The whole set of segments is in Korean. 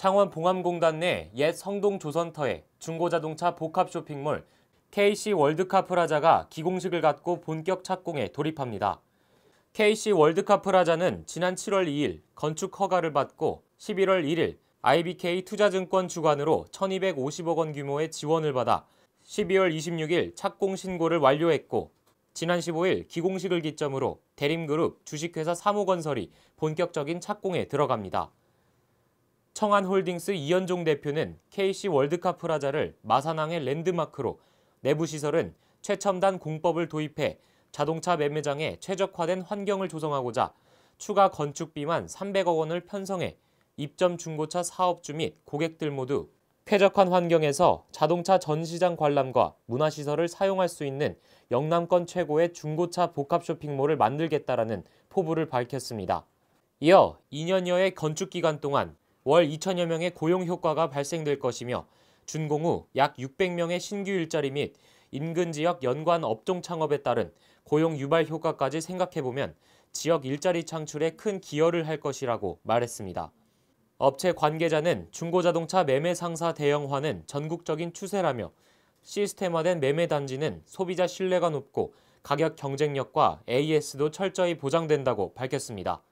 창원 봉암공단 내 옛 성동 조선터에 중고자동차 복합 쇼핑몰 KC 월드카 프라자가 기공식을 갖고 본격 착공에 돌입합니다. KC 월드카 프라자는 지난 7월 2일 건축 허가를 받고 11월 1일 IBK 투자증권 주관으로 1,250억 원 규모의 지원을 받아 12월 26일 착공 신고를 완료했고 지난 15일 기공식을 기점으로 대림그룹 주식회사 3호건설이 본격적인 착공에 들어갑니다. 청안홀딩스 이현종 대표는 KC 월드카 프라자를 마산항의 랜드마크로 내부 시설은 최첨단 공법을 도입해 자동차 매매장에 최적화된 환경을 조성하고자 추가 건축비만 300억 원을 편성해 입점 중고차 사업주 및 고객들 모두 쾌적한 환경에서 자동차 전시장 관람과 문화시설을 사용할 수 있는 영남권 최고의 중고차 복합 쇼핑몰을 만들겠다라는 포부를 밝혔습니다. 이어 2년여의 건축 기간 동안 월 2천여 명의 고용 효과가 발생될 것이며 준공 후 약 600명의 신규 일자리 및 인근 지역 연관 업종 창업에 따른 고용 유발 효과까지 생각해보면 지역 일자리 창출에 큰 기여를 할 것이라고 말했습니다. 업체 관계자는 중고자동차 매매 상사 대형화는 전국적인 추세라며 시스템화된 매매 단지는 소비자 신뢰가 높고 가격 경쟁력과 AS도 철저히 보장된다고 밝혔습니다.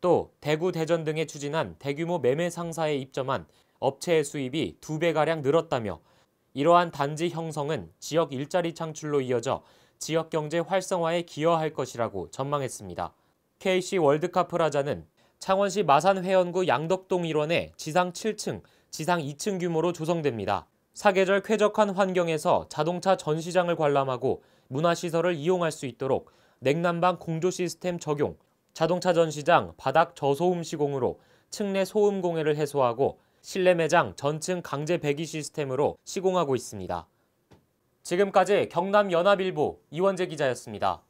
또 대구, 대전 등에 추진한 대규모 매매 상사에 입점한 업체의 수입이 두 배가량 늘었다며 이러한 단지 형성은 지역 일자리 창출로 이어져 지역 경제 활성화에 기여할 것이라고 전망했습니다. KC 월드카 프라자는 창원시 마산 회원구 양덕동 일원의 지상 7층, 지상 2층 규모로 조성됩니다. 사계절 쾌적한 환경에서 자동차 전시장을 관람하고 문화시설을 이용할 수 있도록 냉난방 공조 시스템 적용, 자동차 전시장 바닥 저소음 시공으로 층내 소음 공해를 해소하고 실내 매장 전층 강제 배기 시스템으로 시공하고 있습니다. 지금까지 경남 연합일보 이원재 기자였습니다.